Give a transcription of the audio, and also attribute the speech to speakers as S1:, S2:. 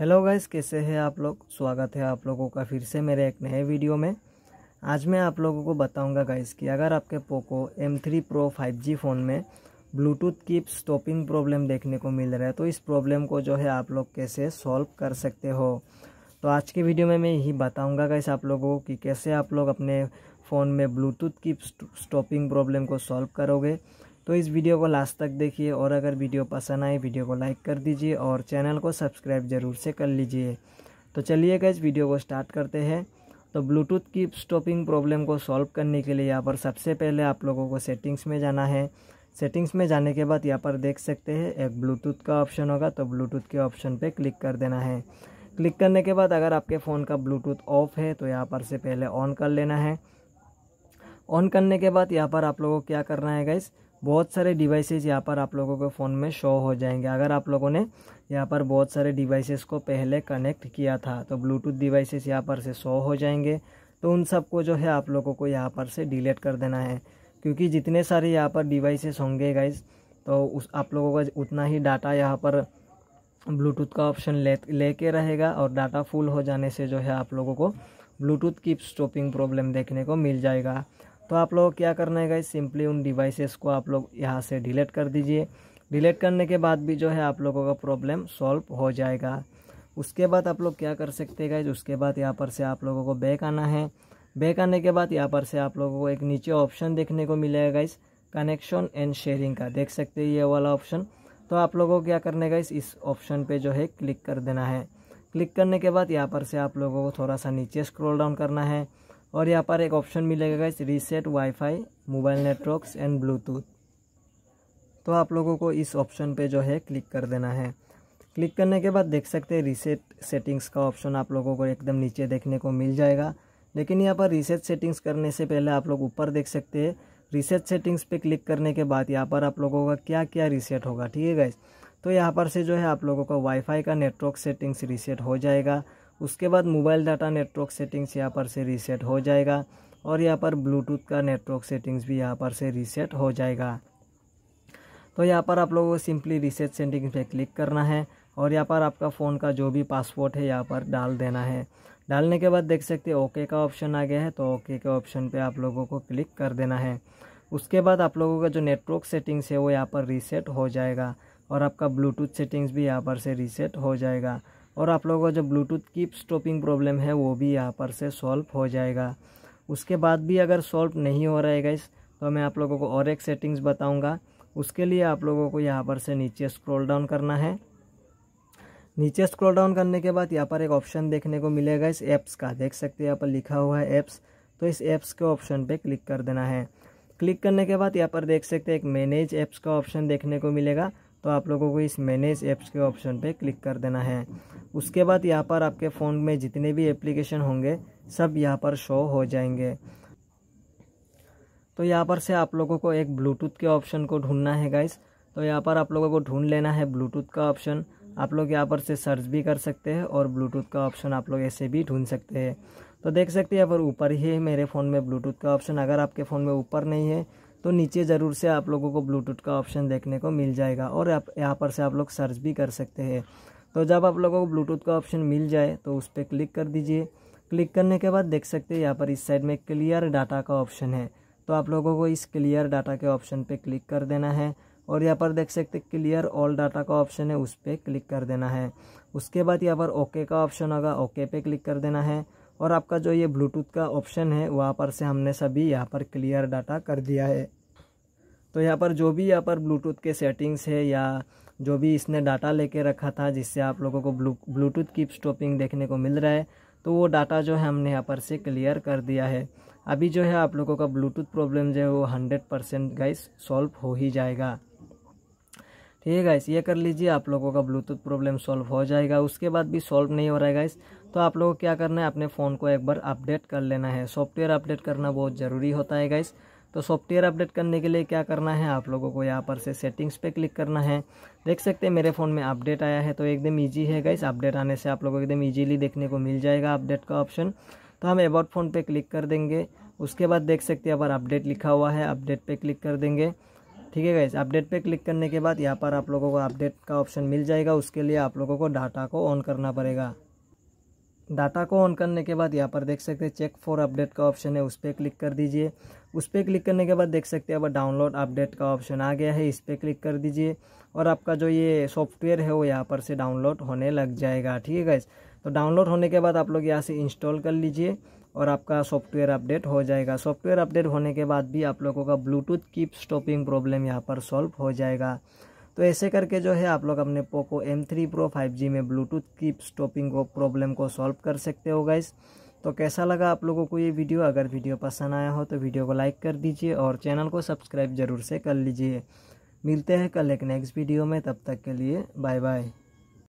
S1: hello guys कैसे हैं आप लोग स्वागत है आप लोगों का फिर से मेरे एक नए वीडियो में आज मैं आप लोगों को बताऊंगा गाइस कि अगर आपके Poco M3 Pro 5G phone में ब्लूटूथ की स्टॉपिंग प्रॉब्लम देखने को मिल रहा है तो इस प्रॉब्लम को जो है आप लोग कैसे सॉल्व कर सकते हो तो आज के वीडियो में मैं यही बताऊँगा गाइस आप लोगों को कि कैसे आप लोग अपने फ़ोन में ब्लूटूथ की स्टॉपिंग प्रॉब्लम को सॉल्व करोगे तो इस वीडियो को लास्ट तक देखिए और अगर वीडियो पसंद आए वीडियो को लाइक कर दीजिए और चैनल को सब्सक्राइब ज़रूर से कर लीजिए तो चलिए गए वीडियो को स्टार्ट करते हैं तो ब्लूटूथ की स्टॉपिंग प्रॉब्लम को सॉल्व करने के लिए यहाँ पर सबसे पहले आप लोगों को सेटिंग्स में जाना है सेटिंग्स में जाने के बाद यहाँ पर देख सकते हैं एक ब्लूटूथ का ऑप्शन होगा तो ब्लूटूथ के ऑप्शन पे क्लिक कर देना है क्लिक करने के बाद अगर आपके फ़ोन का ब्लूटूथ ऑफ है तो यहाँ पर से पहले ऑन कर लेना है ऑन करने के बाद यहाँ पर आप लोगों को क्या करना है गैस बहुत सारे डिवाइसेस यहाँ पर आप लोगों के फ़ोन में शो हो जाएंगे अगर आप लोगों ने यहाँ पर बहुत सारे डिवाइसेस को पहले कनेक्ट किया था तो ब्लूटूथ डिवाइसेस यहाँ पर से शो हो जाएंगे तो उन सबको जो है आप लोगों को यहाँ पर से डिलीट कर देना है क्योंकि जितने सारे यहाँ पर डिवाइसेस होंगे गाइज तो उस आप लोगों का उतना ही डाटा यहाँ पर ब्लूटूथ का ऑप्शन ले लेके रहेगा और डाटा फुल हो जाने से जो है आप लोगों को ब्लूटूथ की स्टॉपिंग प्रॉब्लम देखने को मिल जाएगा तो आप लोग क्या करना है गाइस सिंपली उन डिवाइसेस को आप लोग यहाँ से डिलीट कर दीजिए डिलीट करने के बाद भी जो है आप लोगों का प्रॉब्लम सॉल्व हो जाएगा उसके बाद आप लोग क्या कर सकते हैं गाइज उसके बाद यहाँ पर से आप लोगों को बैक आना है बैक आने के बाद यहाँ पर से आप लोगों को एक नीचे ऑप्शन देखने को मिलेगा गाइज कनेक्शन एंड शेयरिंग का देख सकते हैं ये वाला ऑप्शन तो आप लोगों को क्या करने का इस ऑप्शन पे जो है क्लिक कर देना है क्लिक करने के बाद यहाँ पर से आप लोगों को थोड़ा सा नीचे स्क्रॉल डाउन करना है और यहाँ पर एक ऑप्शन मिलेगा guys reset wifi mobile networks and Bluetooth तो आप लोगों को इस ऑप्शन पे जो है क्लिक कर देना है क्लिक करने के बाद देख सकते हैं रीसेट सेटिंग्स का ऑप्शन आप लोगों को एकदम नीचे देखने को मिल जाएगा लेकिन यहाँ पर रीसेट सेटिंग्स करने से पहले आप लोग ऊपर देख सकते हैं रीसेट सेटिंग्स पे क्लिक करने के बाद यहाँ पर आप लोगों का क्या क्या रीसेट होगा ठीक है गाइज तो यहाँ पर से जो है आप लोगों का वाईफाई का नेटवर्क सेटिंग्स रीसेट हो जाएगा उसके बाद मोबाइल डाटा नेटवर्क सेटिंग्स यहाँ पर से रीसेट हो जाएगा और यहाँ पर ब्लूटूथ का नेटवर्क सेटिंग्स भी यहाँ पर से रीसेट हो जाएगा तो यहाँ पर आप लोगों को सिंपली रीसेट सेटिंग्स पे क्लिक करना है और यहाँ पर आपका फ़ोन का जो भी पासवर्ड है यहाँ पर डाल देना है डालने के बाद देख सकते ओके का ऑप्शन आ गया है तो ओके के ऑप्शन पे आप लोगों को क्लिक कर देना है उसके बाद आप लोगों का जो नेटवर्क सेटिंग्स है वो यहाँ पर रीसेट हो जाएगा और आपका ब्लूटूथ सेटिंग्स भी यहाँ पर से रीसेट हो जाएगा और आप लोगों का जो ब्लूटूथ की स्टॉपिंग प्रॉब्लम है वो भी यहाँ पर से सॉल्व हो जाएगा उसके बाद भी अगर सॉल्व नहीं हो रहा है गाइस तो मैं आप लोगों को और एक सेटिंग्स बताऊँगा उसके लिए आप लोगों को यहाँ पर से नीचे स्क्रॉल डाउन करना है नीचे स्क्रॉल डाउन करने के बाद यहाँ पर एक ऑप्शन देखने को मिलेगा इस ऐप्स का देख सकते हैं यहाँ पर लिखा हुआ है ऐप्स तो इस ऐप्स के ऑप्शन पर क्लिक कर देना है क्लिक करने के बाद यहाँ पर देख सकते हैं एक मैनेज ऐप्स का ऑप्शन देखने को मिलेगा तो आप लोगों को इस मैनेज ऐप्स के ऑप्शन पे क्लिक कर देना है उसके बाद यहाँ पर आपके फ़ोन में जितने भी एप्लीकेशन होंगे सब यहाँ पर शो हो जाएंगे तो यहाँ पर से आप लोगों को एक ब्लूटूथ के ऑप्शन को ढूंढना है गाइस तो यहाँ पर आप लोगों को ढूंढ लेना है ब्लूटूथ का ऑप्शन आप लोग यहाँ पर से सर्च भी कर सकते हैं और ब्लूटूथ का ऑप्शन आप लोग ऐसे भी ढूंढ सकते हैं तो देख सकते हैं यहाँ पर ऊपर ही है मेरे फ़ोन में ब्लूटूथ का ऑप्शन अगर आपके फ़ोन में ऊपर नहीं है तो नीचे ज़रूर से आप लोगों को ब्लूटूथ का ऑप्शन देखने को मिल जाएगा और आप यहाँ पर से आप लोग सर्च भी कर सकते हैं तो जब आप लोगों को ब्लूटूथ का ऑप्शन मिल जाए तो उस पर क्लिक कर दीजिए क्लिक करने के बाद देख सकते हैं यहाँ पर इस साइड में क्लियर डाटा का ऑप्शन है तो आप लोगों को इस क्लियर डाटा के ऑप्शन पर क्लिक कर देना है और यहाँ पर देख सकते हैं क्लियर ऑल डाटा का ऑप्शन है उस पर क्लिक कर देना है उसके बाद यहाँ पर ओके का ऑप्शन होगा ओके पे क्लिक कर देना है और आपका जो ये ब्लूटूथ का ऑप्शन है वहाँ पर से हमने सभी यहाँ पर क्लियर डाटा कर दिया है तो यहाँ पर जो भी यहाँ पर ब्लूटूथ के सेटिंग्स है या जो भी इसने डाटा लेके रखा था जिससे आप लोगों को ब्लू ब्लूटूथ की स्टॉपिंग देखने को मिल रहा है तो वो डाटा जो है हमने यहाँ पर से क्लियर कर दिया है अभी जो है आप लोगों का ब्लूटूथ प्रॉब्लम जो है वो हंड्रेड परसेंट गाइस सॉल्व हो ही जाएगा ठीक है गाइस ये कर लीजिए आप लोगों का ब्लूटूथ प्रॉब्लम सॉल्व हो जाएगा उसके बाद भी सॉल्व नहीं हो रहा है गाइस तो आप लोगों को क्या करना है अपने फ़ोन को एक बार अपडेट कर लेना है सॉफ्टवेयर अपडेट करना बहुत ज़रूरी होता है गाइस तो सॉफ्टवेयर अपडेट करने के लिए क्या करना है आप लोगों को यहाँ पर से सेटिंग्स पे क्लिक करना है देख सकते हैं मेरे फ़ोन में अपडेट आया है तो एकदम ईजी है गाइस अपडेट आने से आप लोगों को एकदम ईजीली देखने को मिल जाएगा अपडेट का ऑप्शन तो हम अबाउट फ़ोन पर क्लिक कर देंगे उसके बाद देख सकते हैं अब अपडेट लिखा हुआ है अपडेट पर क्लिक कर देंगे ठीक है गाइज अपडेट पे क्लिक करने के बाद यहाँ पर आप लोगों को अपडेट का ऑप्शन मिल जाएगा उसके लिए आप लोगों को डाटा को ऑन करना पड़ेगा डाटा को ऑन करने के बाद यहाँ पर देख सकते हैं चेक फॉर अपडेट का ऑप्शन है उस पर क्लिक कर दीजिए उस पर क्लिक करने के बाद देख सकते हैं अब डाउनलोड अपडेट का ऑप्शन आ गया है इस पर क्लिक कर दीजिए और आपका जो ये सॉफ्टवेयर है वो यहाँ पर से डाउनलोड होने लग जाएगा ठीक है गाइज तो डाउनलोड होने के बाद आप लोग यहाँ से इंस्टॉल कर लीजिए और आपका सॉफ्टवेयर अपडेट हो जाएगा सॉफ्टवेयर अपडेट होने के बाद भी आप लोगों का ब्लूटूथ कीप स्टॉपिंग प्रॉब्लम यहाँ पर सॉल्व हो जाएगा तो ऐसे करके जो है आप लोग अपने Poco M three pro five G में ब्लूटूथ कीप स्टॉपिंग प्रॉब्लम को सॉल्व कर सकते हो गाइस तो कैसा लगा आप लोगों को ये वीडियो अगर वीडियो पसंद आया हो तो वीडियो को लाइक कर दीजिए और चैनल को सब्सक्राइब ज़रूर से कर लीजिए मिलते हैं कल एक नेक्स्ट वीडियो में तब तक के लिए बाय बाय